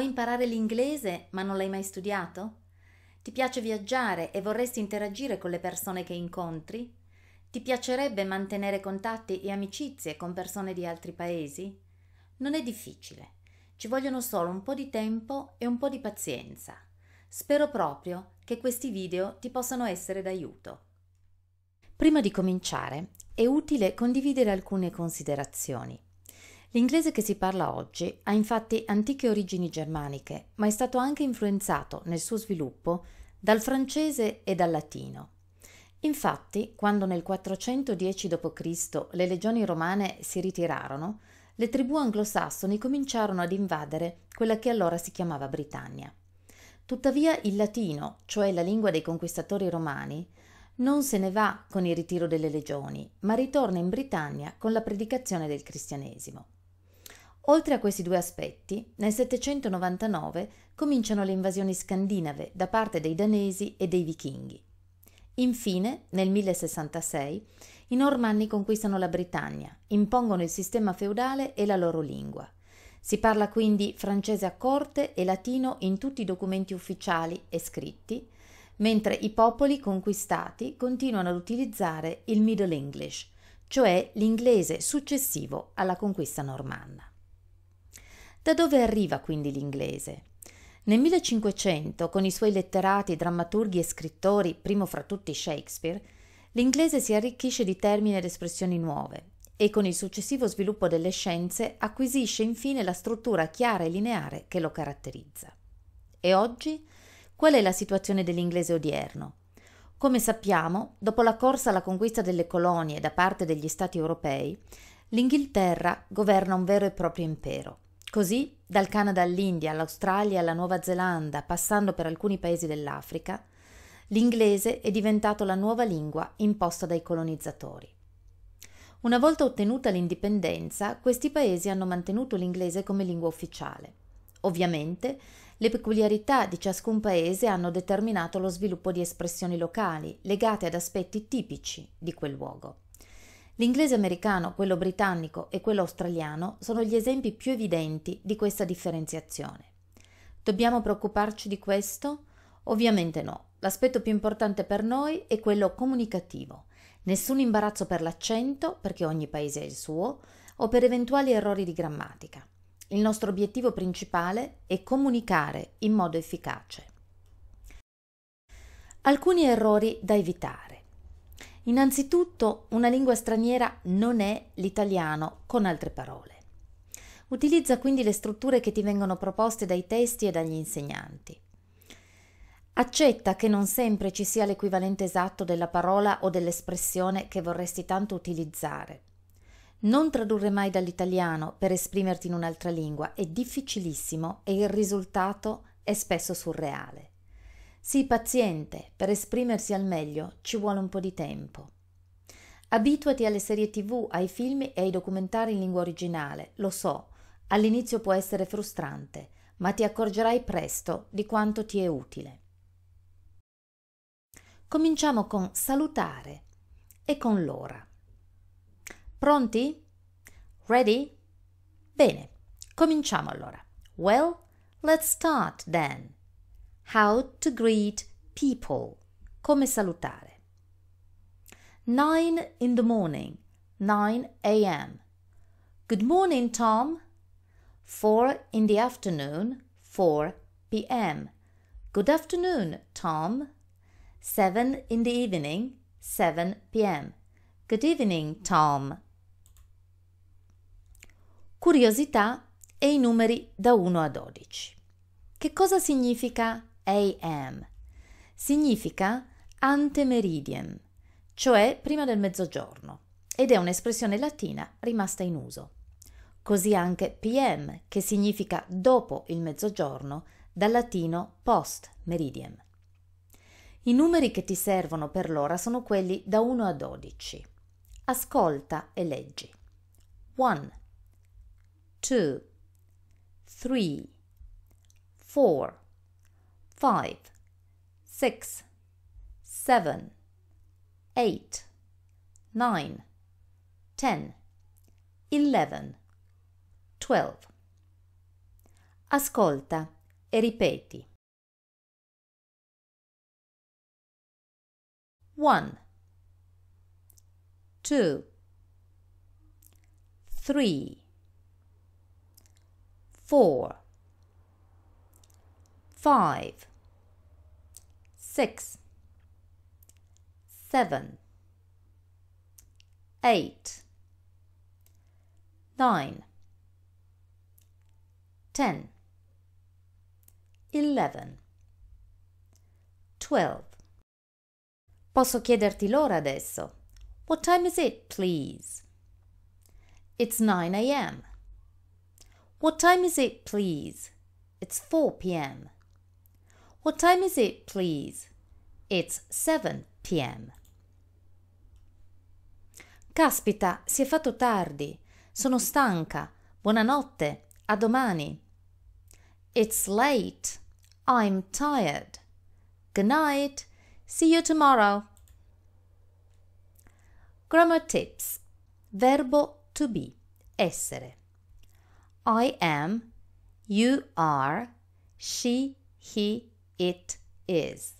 Vuoi imparare l'inglese ma non l'hai mai studiato? Ti piace viaggiare e vorresti interagire con le persone che incontri? Ti piacerebbe mantenere contatti e amicizie con persone di altri paesi? Non è difficile. Ci vogliono solo un po' di tempo e un po' di pazienza. Spero proprio che questi video ti possano essere d'aiuto. Prima di cominciare, è utile condividere alcune considerazioni. L'inglese che si parla oggi ha infatti antiche origini germaniche, ma è stato anche influenzato nel suo sviluppo dal francese e dal latino. Infatti, quando nel 410 d.C. le legioni romane si ritirarono, le tribù anglosassoni cominciarono ad invadere quella che allora si chiamava Britannia. Tuttavia il latino, cioè la lingua dei conquistatori romani, non se ne va con il ritiro delle legioni, ma ritorna in Britannia con la predicazione del cristianesimo. Oltre a questi due aspetti, nel 799 cominciano le invasioni scandinave da parte dei danesi e dei vichinghi. Infine, nel 1066, i normanni conquistano la Britannia, impongono il sistema feudale e la loro lingua. Si parla quindi francese a corte e latino in tutti i documenti ufficiali e scritti, mentre i popoli conquistati continuano ad utilizzare il Middle English, cioè l'inglese successivo alla conquista normanna. Da dove arriva quindi l'inglese? Nel 1500, con i suoi letterati, drammaturghi e scrittori, primo fra tutti Shakespeare, l'inglese si arricchisce di termini ed espressioni nuove e con il successivo sviluppo delle scienze acquisisce infine la struttura chiara e lineare che lo caratterizza. E oggi? Qual è la situazione dell'inglese odierno? Come sappiamo, dopo la corsa alla conquista delle colonie da parte degli Stati europei, l'Inghilterra governa un vero e proprio impero. Così, dal Canada all'India, all'Australia alla Nuova Zelanda, passando per alcuni paesi dell'Africa, l'inglese è diventato la nuova lingua imposta dai colonizzatori. Una volta ottenuta l'indipendenza, questi paesi hanno mantenuto l'inglese come lingua ufficiale. Ovviamente, le peculiarità di ciascun paese hanno determinato lo sviluppo di espressioni locali legate ad aspetti tipici di quel luogo. L'inglese americano, quello britannico e quello australiano sono gli esempi più evidenti di questa differenziazione. Dobbiamo preoccuparci di questo? Ovviamente no. L'aspetto più importante per noi è quello comunicativo. Nessun imbarazzo per l'accento, perché ogni paese ha il suo, o per eventuali errori di grammatica. Il nostro obiettivo principale è comunicare in modo efficace. Alcuni errori da evitare. Innanzitutto, una lingua straniera non è l'italiano, con altre parole. Utilizza quindi le strutture che ti vengono proposte dai testi e dagli insegnanti. Accetta che non sempre ci sia l'equivalente esatto della parola o dell'espressione che vorresti tanto utilizzare. Non tradurre mai dall'italiano per esprimerti in un'altra lingua è difficilissimo e il risultato è spesso surreale. Sii paziente, per esprimersi al meglio ci vuole un po' di tempo. Abituati alle serie tv, ai film e ai documentari in lingua originale, lo so, all'inizio può essere frustrante, ma ti accorgerai presto di quanto ti è utile. Cominciamo con salutare e con l'ora. Pronti? Ready? Bene, cominciamo allora. Well, let's start then. How to greet people. Come salutare. 9 in the morning. 9 a.m. Good morning, Tom. 4 in the afternoon. 4 p.m. Good afternoon, Tom. 7 in the evening. 7 p.m. Good evening, Tom. Curiosità e i numeri da 1 a 12. Che cosa significa AM. Significa ante meridiem, cioè prima del mezzogiorno, ed è un'espressione latina rimasta in uso. Così anche PM, che significa dopo il mezzogiorno, dal latino post meridiem. I numeri che ti servono per l'ora sono quelli da 1 a 12. Ascolta e leggi. 1 2 3 4 five, six, seven, eight, nine, ten, eleven, twelve. Ascolta e ripeti. 1 2 3 4 5 six, seven, eight, nine, ten, eleven, twelve. Posso chiederti l'ora adesso? What time is it, please? It's 9 a.m. What time is it, please? It's 4 p.m. What time is it, please? It's 7 p.m. Caspita, si è fatto tardi. Sono stanca. Buonanotte. A domani. It's late. I'm tired. Good night. See you tomorrow. Grammar tips. Verbo to be. Essere. I am. You are. She, he, it is.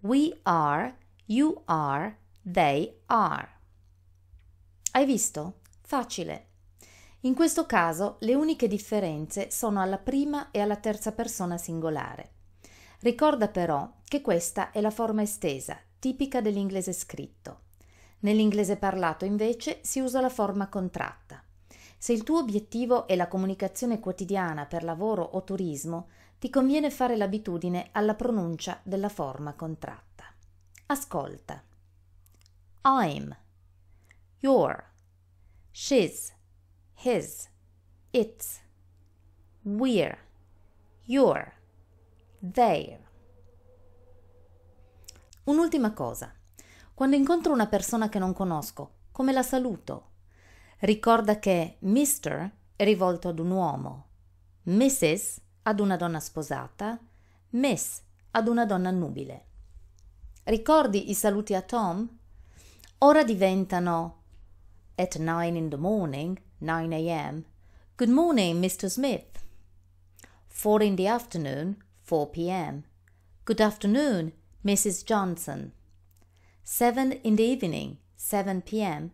We are, you are, they are. Hai visto? Facile. In questo caso le uniche differenze sono alla prima e alla terza persona singolare. Ricorda però che questa è la forma estesa, tipica dell'inglese scritto. Nell'inglese parlato invece si usa la forma contratta. Se il tuo obiettivo è la comunicazione quotidiana per lavoro o turismo, ti conviene fare l'abitudine alla pronuncia della forma contratta. Ascolta. I'm, your, she's, his, it's, we're, your, They're. Un'ultima cosa. Quando incontro una persona che non conosco, come la saluto? Ricorda che Mr. è rivolto ad un uomo, Mrs ad una donna sposata, Miss ad una donna nubile. Ricordi i saluti a Tom? Ora diventano at nine in the morning, 9 a.m. Good morning, Mr. Smith. Four in the afternoon, 4 p.m. Good afternoon, Mrs. Johnson. Seven in the evening, 7 p.m.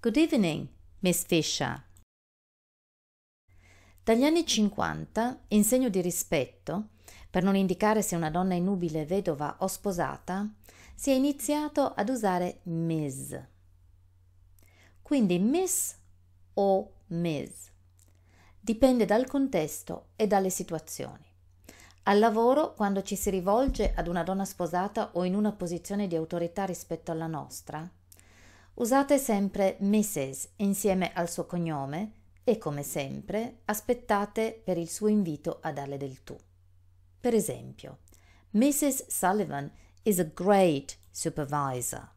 Good evening, Miss Fisher. Dagli anni 50, in segno di rispetto, per non indicare se una donna è nubile, vedova o sposata, si è iniziato ad usare Ms. Quindi Miss o Ms. Dipende dal contesto e dalle situazioni. Al lavoro, quando ci si rivolge ad una donna sposata o in una posizione di autorità rispetto alla nostra, usate sempre Mrs. insieme al suo cognome e come sempre aspettate per il suo invito a darle del tu. Per esempio, Mrs. Sullivan is a great supervisor.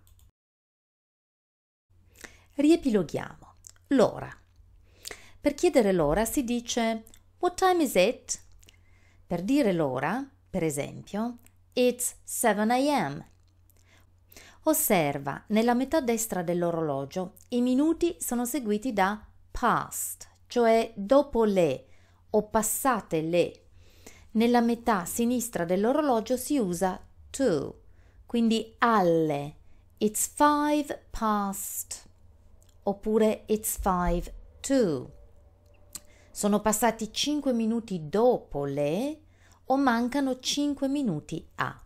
Riepiloghiamo. L'ora. Per chiedere l'ora si dice What time is it? Per dire l'ora, per esempio, It's 7 a.m. Osserva, nella metà destra dell'orologio, i minuti sono seguiti da past, cioè dopo le o passate le. Nella metà sinistra dell'orologio si usa to, quindi alle. It's five past oppure it's five to. Sono passati 5 minuti dopo le o mancano 5 minuti a.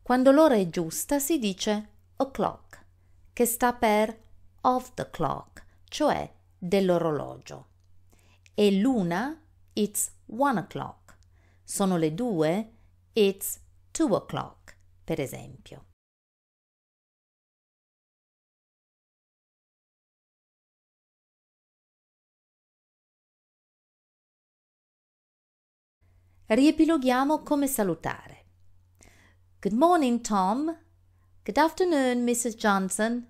Quando l'ora è giusta si dice o'clock, che sta per of the clock, cioè dell'orologio. E l'una, it's one o'clock. Sono le due, it's two o'clock, per esempio. Riepiloghiamo come salutare. Good morning, Tom. Good afternoon, Mrs. Johnson.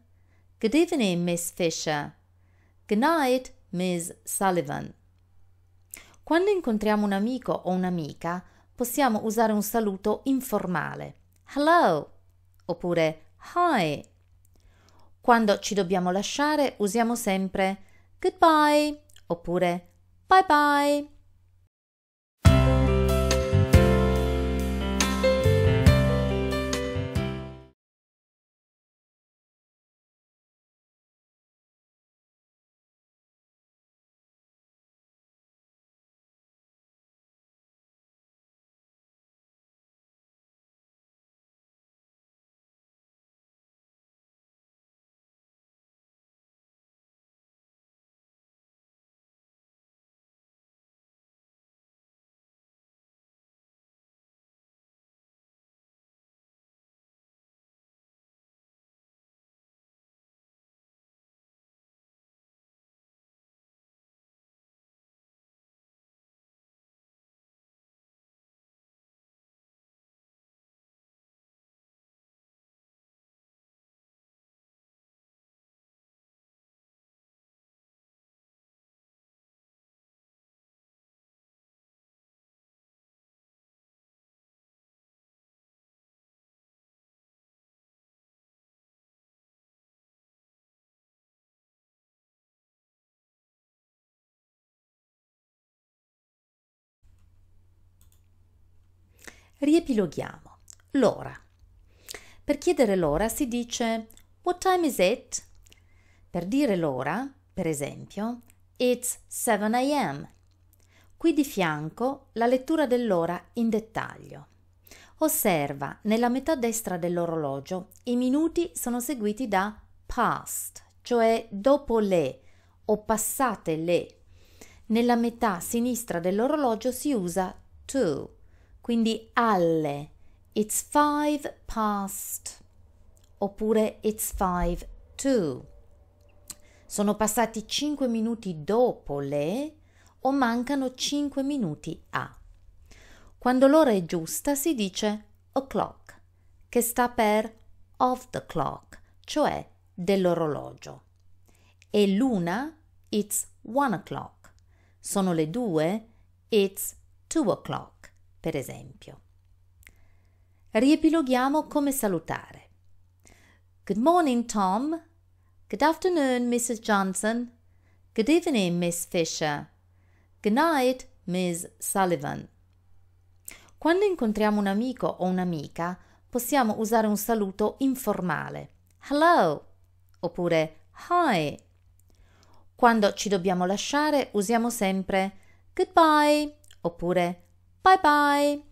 Good evening, Miss Fisher. Good night, Miss Sullivan. Quando incontriamo un amico o un'amica, possiamo usare un saluto informale. Hello oppure hi. Quando ci dobbiamo lasciare, usiamo sempre goodbye oppure bye bye. Riepiloghiamo. L'ora. Per chiedere l'ora si dice What time is it? Per dire l'ora, per esempio, It's 7 a.m. Qui di fianco la lettura dell'ora in dettaglio. Osserva, nella metà destra dell'orologio i minuti sono seguiti da past, cioè dopo le o passate le. Nella metà sinistra dell'orologio si usa to, quindi alle, it's five past, oppure it's five to. Sono passati 5 minuti dopo le o mancano 5 minuti a. Quando l'ora è giusta si dice o'clock, che sta per of the clock, cioè dell'orologio. E l'una, it's one o'clock. Sono le due, it's two o'clock per esempio. Riepiloghiamo come salutare. Good morning, Tom. Good afternoon, Mrs. Johnson. Good evening, Miss Fisher. Good night, Miss Sullivan. Quando incontriamo un amico o un'amica, possiamo usare un saluto informale. Hello oppure hi. Quando ci dobbiamo lasciare, usiamo sempre goodbye oppure Bye bye.